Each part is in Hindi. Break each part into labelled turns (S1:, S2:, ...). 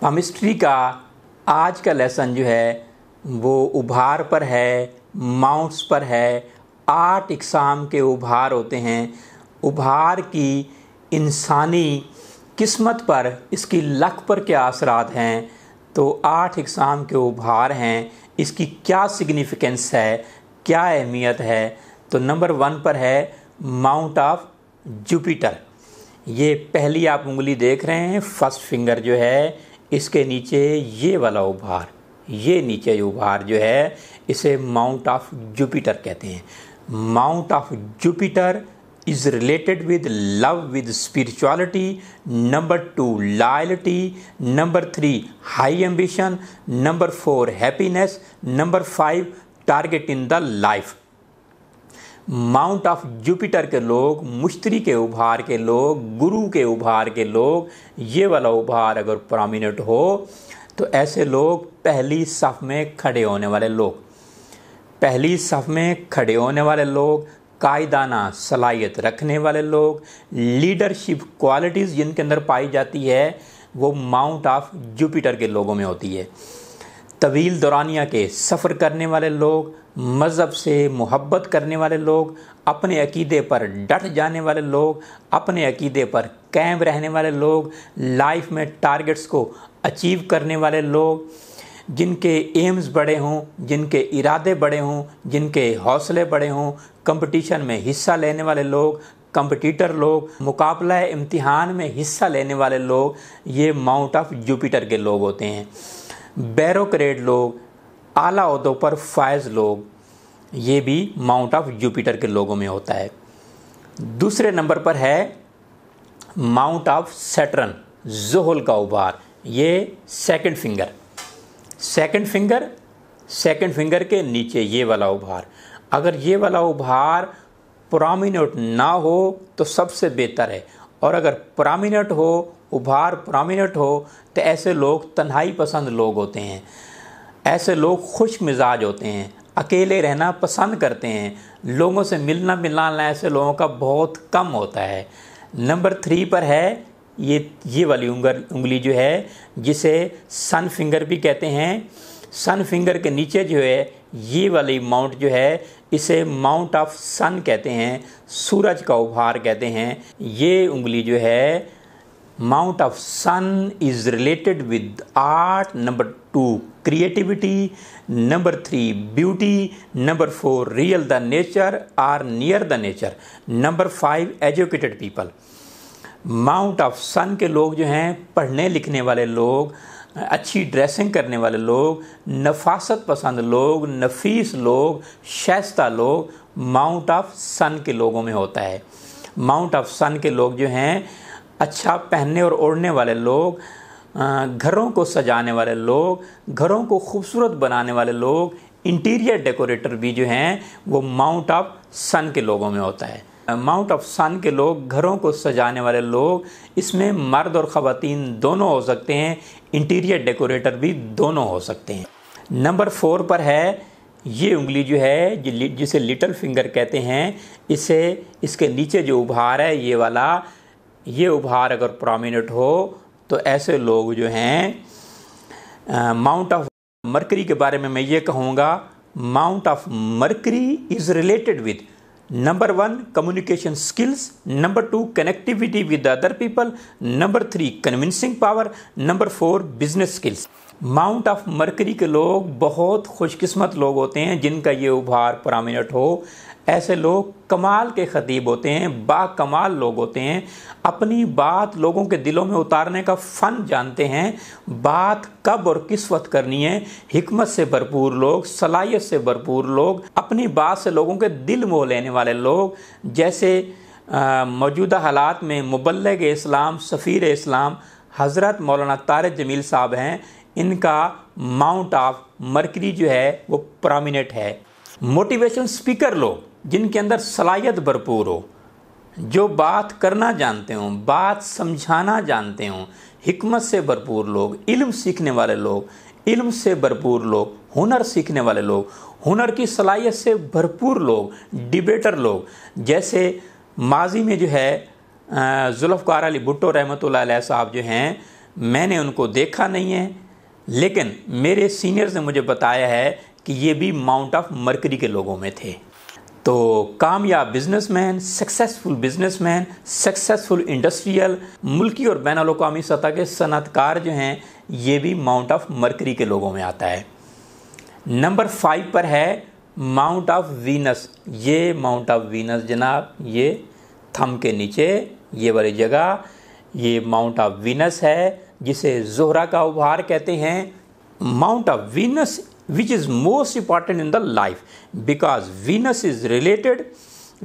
S1: पमिस्ट्री का आज का लेसन जो है वो उभार पर है माउंट्स पर है आठ इकसाम के उभार होते हैं उभार की इंसानी किस्मत पर इसकी लक पर क्या असरात हैं तो आठ इकसाम के उभार हैं इसकी क्या सिग्निफिकेंस है क्या अहमियत है तो नंबर वन पर है माउंट ऑफ जुपिटर ये पहली आप उंगली देख रहे हैं फर्स्ट फिंगर जो है इसके नीचे ये वाला उभार ये नीचे उभार जो है इसे माउंट ऑफ जुपिटर कहते हैं mount of Jupiter is related with love with spirituality number two loyalty number three high ambition number four happiness number five target in the life mount of Jupiter के लोग मुश्तरी के उभार के लोग गुरु के उभार के लोग ये वाला उभार अगर प्रोमिनेंट हो तो ऐसे लोग पहली सफ़ में खड़े होने वाले लोग पहली सफ़ में खड़े होने वाले लोग कायदाना सलाहियत रखने वाले लोग लीडरशिप क्वालिटीज़ जिनके अंदर पाई जाती है वो माउंट ऑफ जुपिटर के लोगों में होती है तवील दौरानिया के सफ़र करने वाले लोग मज़हब से मोहब्बत करने वाले लोग अपने अकीदे पर डट जाने वाले लोग अपने अकीदे पर कैम रहने वाले लोग लाइफ में टारगेट्स को अचीव करने वाले लोग जिनके एम्स बड़े हों जिनके इरादे बड़े हों जिनके हौसले बड़े हों कंपटीशन में हिस्सा लेने वाले लोग कंपटीटर लोग मुकाबला इम्तिहान में हिस्सा लेने वाले लोग ये माउंट ऑफ जुपिटर के लोग होते हैं बैरोक्रेट लोग आला अहदों पर फायज लोग ये भी माउंट ऑफ जुपिटर के लोगों में होता है दूसरे नंबर पर है माउंट ऑफ सेटरन जोहल का उबार ये second finger second finger second finger के नीचे ये वाला उभार अगर ये वाला उभार प्रोमिनेंट ना हो तो सबसे बेहतर है और अगर प्रामिनट हो उभार प्रामिनट हो तो ऐसे लोग तन्हाई पसंद लोग होते हैं ऐसे लोग खुश मिजाज होते हैं अकेले रहना पसंद करते हैं लोगों से मिलना मिलाना ऐसे लोगों का बहुत कम होता है नंबर थ्री पर है ये ये वाली उंगल उंगली जो है जिसे सन फिंगर भी कहते हैं सन फिंगर के नीचे जो है ये वाली माउंट जो है इसे माउंट ऑफ सन कहते हैं सूरज का उपहार कहते हैं ये उंगली जो है mount of sun is related with art number two creativity number three beauty number four real the nature or near the nature number five educated people mount of sun के लोग जो हैं पढ़ने लिखने वाले लोग अच्छी ड्रेसिंग करने वाले लोग नफासत पसंद लोग नफीस लोग शैस्ता लोग माउंट ऑफ सन के लोगों में होता है माउंट ऑफ सन के लोग जो हैं अच्छा पहनने और ओढ़ने वाले लोग घरों को सजाने वाले लोग घरों को खूबसूरत बनाने वाले लोग इंटीरियर डेकोरेटर भी जो हैं वो माउंट ऑफ सन के लोगों में होता है माउंट ऑफ सन के लोग घरों को सजाने वाले लोग इसमें मर्द और ख़वातीन दोनों हो सकते हैं इंटीरियर डेकोरेटर भी दोनों हो सकते हैं नंबर फोर पर है ये उंगली जो है जिसे लिटल फिंगर कहते हैं इसे इसके नीचे जो उभार है ये वाला ये उभार अगर प्रोमिनेंट हो तो ऐसे लोग जो हैं माउंट ऑफ मरकरी के बारे में मैं ये कहूँगा mount of Mercury is related with Number one, communication skills. Number two, connectivity with other people. Number three, convincing power. Number four, business skills. Mount of Mercury के लोग बहुत खुशकिस्मत लोग होते हैं जिनका ये उभार प्रामिनट हो ऐसे लोग कमाल के खतीब होते हैं बा कमाल लोग होते हैं अपनी बात लोगों के दिलों में उतारने का फ़न जानते हैं बात कब और किस वक्त करनी है हमत से भरपूर लोग सलाहियत से भरपूर लोग अपनी बात से लोगों के दिल मोह लेने वाले लोग जैसे मौजूदा हालात में मुबलग इस्लाम सफ़ीर इस्लाम हज़रत मौलाना तारक जमील साहब हैं इनका माउंट ऑफ मर्करी जो है वो प्रोमिनेंट है मोटिवेशन स्पीकर लोग जिनके अंदर सलाहियत भरपूर हो जो बात करना जानते हों बात समझाना जानते हों हमत से भरपूर लोग इल्म सीखने वाले लोग इल्म से भरपूर लोग हुनर सीखने वाले लोग हुनर की सलाहियत से भरपूर लोग डिबेटर लोग जैसे माजी में जो है जुल्फ़ार अली भुट्टो रहमत साहब जो हैं मैंने उनको देखा नहीं है लेकिन मेरे सीनियर्स ने मुझे बताया है कि ये भी माउंट ऑफ मरकरी के लोगों में थे तो कामयाब businessman successful businessman successful industrial मुल्की और बैन अवी सतह के सनतकार जो हैं ये भी माउंट ऑफ मरकरी के लोगों में आता है नंबर फाइव पर है माउंट ऑफ वीनस ये माउंट ऑफ वीनस जनाब ये थम के नीचे ये वाली जगह ये माउंट ऑफ वीनस है जिसे जोहरा का उपहार कहते हैं mount of Venus which is most important in the life because Venus is related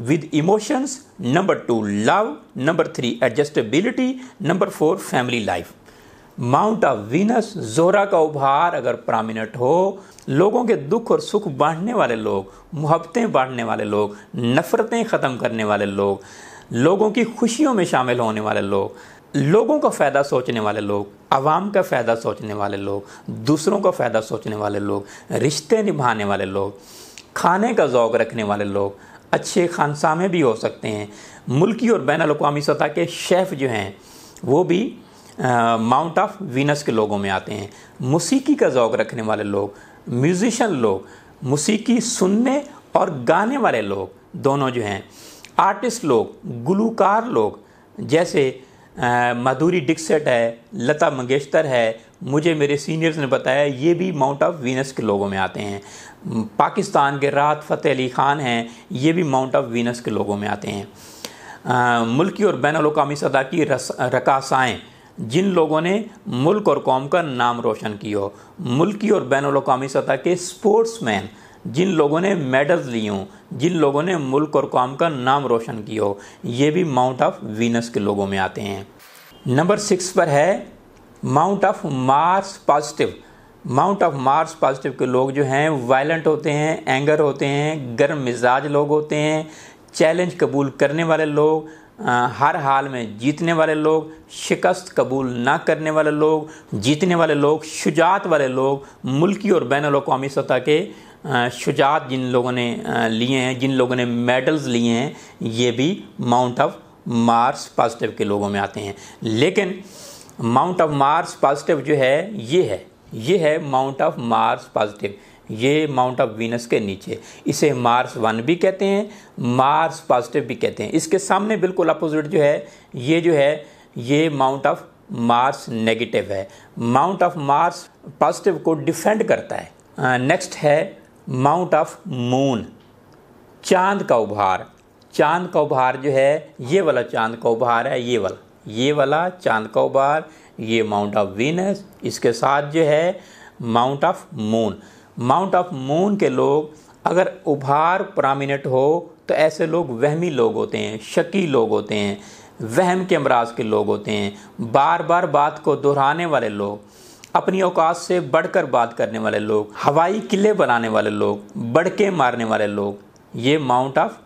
S1: with emotions number two love number three adjustability number four family life mount of Venus जोरा का उभार अगर प्रामिनेंट हो लोगों के दुख और सुख बांटने वाले लोग मुहब्बतें बांटने वाले लोग नफ़रतें ख़त्म करने वाले लोग लोगों की खुशियों में शामिल होने वाले लोग लोगों का फ़ायदा सोचने वाले लोग आवाम का फ़ायदा सोचने वाले लोग दूसरों का फ़ायदा सोचने वाले लोग रिश्ते निभाने वाले लोग खाने का ओक़ रखने वाले लोग अच्छे खानसामे भी हो सकते हैं मुल्की और बैन अवी सतह के शेफ़ जो हैं वो भी माउंट ऑफ वीनस के लोगों में आते हैं मौसीकी का ओक़ रखने वाले लोग म्यूज़िशन लोग मौसीकी सुनने और गाने वाले लोग दोनों जो हैं आर्टिस्ट लोग गुलकार लोग जैसे माधुरी डिक्सेट है लता मंगेशकर है मुझे मेरे सीनियर्स ने बताया ये भी माउंट ऑफ वीनस के लोगों में आते हैं पाकिस्तान के राहत फ़तेह अली ख़ान हैं ये भी माउंट ऑफ वीनस के लोगों में आते हैं मुल्की और बैन अवी सदा की रकासाएँ जिन लोगों ने मुल्क और कौम का नाम रोशन किया हो मुल्की और बैन अवी सतह के स्पोर्ट्स मैन जिन लोगों ने मेडल्स लिए हों जिन लोगों ने मुल्क और कौम का नाम रोशन किया हो ये भी माउंट ऑफ वीनस के लोगों में आते हैं नंबर सिक्स पर है mount of Mars positive mount of Mars positive के लोग जो हैं वायलेंट होते हैं एंगर होते हैं गर्म मिजाज लोग होते हैं चैलेंज कबूल करने वाले लोग आ, हर हाल में जीतने वाले लोग शिकस्त कबूल ना करने वाले लोग जीतने वाले लोग शुजात वाले लोग मुल्की और बैन अवी सतह के शुजात जिन लोगों ने लिए हैं जिन लोगों ने मेडल्स लिए हैं ये भी माउंट ऑफ मार्स पॉजिटिव के लोगों में आते हैं लेकिन माउंट ऑफ मार्स पॉजिटिव जो है ये है ये है माउंट ऑफ मार्स पॉजिटिव ये माउंट ऑफ वीनस के नीचे इसे मार्स वन भी कहते हैं मार्स पॉजिटिव भी कहते हैं इसके सामने बिल्कुल अपोजिट जो है ये जो है ये माउंट ऑफ मार्स नेगेटिव है माउंट ऑफ मार्स पॉजिटिव को डिफेंड करता है नेक्स्ट है माउंट ऑफ मून चांद का उभार चांद का उभार जो है ये वाला चांद का उभार है ये वाला ये वाला चांद का उभार ये माउंट ऑफ वीनस इसके साथ जो है mount of moon mount of moon के लोग अगर उभार प्रामिनेंट हो तो ऐसे लोग वहमी लोग होते हैं शकी लोग होते हैं वहम के अमराज के लोग होते हैं बार बार बात को दोहराने वाले लोग अपनी औकात से बढ़कर बात करने वाले लोग हवाई किले बनाने वाले लोग बड़के मारने वाले लोग ये माउंट ऑफ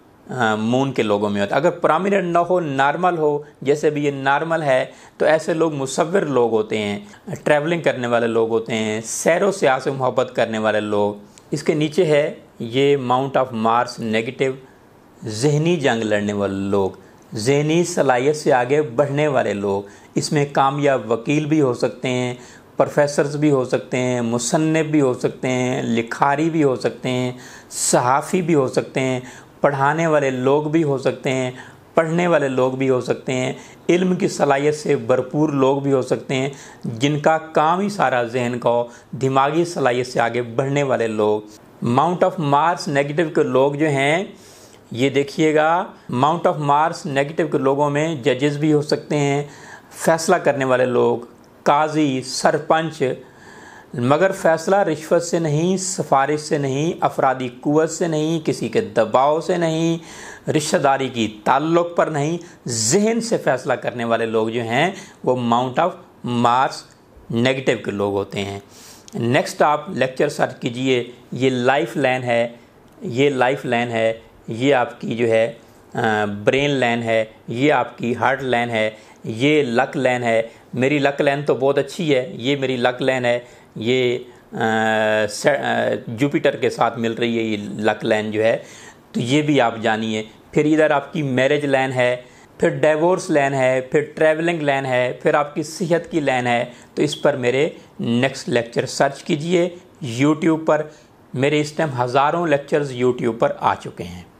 S1: मून के लोगों में होता अगर प्रामिनेंट ना हो नॉर्मल हो जैसे भी ये नॉर्मल है तो ऐसे लोग मुसविर लोग होते हैं ट्रैवलिंग करने वाले लोग होते हैं सैरो सियाह से मोहब्बत करने वाले लोग इसके नीचे है ये माउंट ऑफ मार्स नेगेटिव जहनी जंग लड़ने वाले लोग जहनी सलाहियत से आगे बढ़ने वाले लोग इसमें कामयाब वकील भी हो सकते हैं प्रोफेसर्स भी हो सकते हैं मुसन्फ़ भी हो सकते हैं लिखारी भी हो सकते हैं सहाफ़ी भी हो सकते हैं पढ़ाने वाले लोग भी हो सकते हैं पढ़ने वाले लोग भी हो सकते हैं इल्म की सलाहियत से भरपूर लोग भी हो सकते हैं जिनका काम ही सारा जहन का हो दिमागी सलाहियत से आगे बढ़ने वाले लोग माउंट ऑफ मार्स नेगेटिव के लोग जो हैं ये देखिएगा माउंट ऑफ मार्स नेगेटिव के लोगों में जजेस भी हो सकते हैं फैसला करने वाले लोग काजी सरपंच मगर फैसला रिश्वत से नहीं सिफारिश से नहीं अफराधी कुत से नहीं किसी के दबाव से नहीं रिश्तेदारी की ताल्लुक पर नहीं जहन से फैसला करने वाले लोग जो हैं वो माउंट ऑफ मार्स नेगेटिव के लोग होते हैं नेक्स्ट आप लेक्चर सर्च कीजिए ये लाइफ लाइन है ये लाइफ लाइन है ये आपकी जो है ब्रेन लाइन है ये आपकी हार्ट लाइन है ये लक लैन है मेरी लक लैन तो बहुत अच्छी है ये मेरी लक लैन है ये जुपिटर के साथ मिल रही है ये लक लैन जो है तो ये भी आप जानिए फिर इधर आपकी मैरिज लैन है फिर डिवोर्स लैन है फिर ट्रैवलिंग लैन है फिर आपकी सेहत की लैन है तो इस पर मेरे नेक्स्ट लेक्चर सर्च कीजिए यूट्यूब पर मेरे इस टाइम हज़ारों लेक्चर्स यूट्यूब पर आ चुके हैं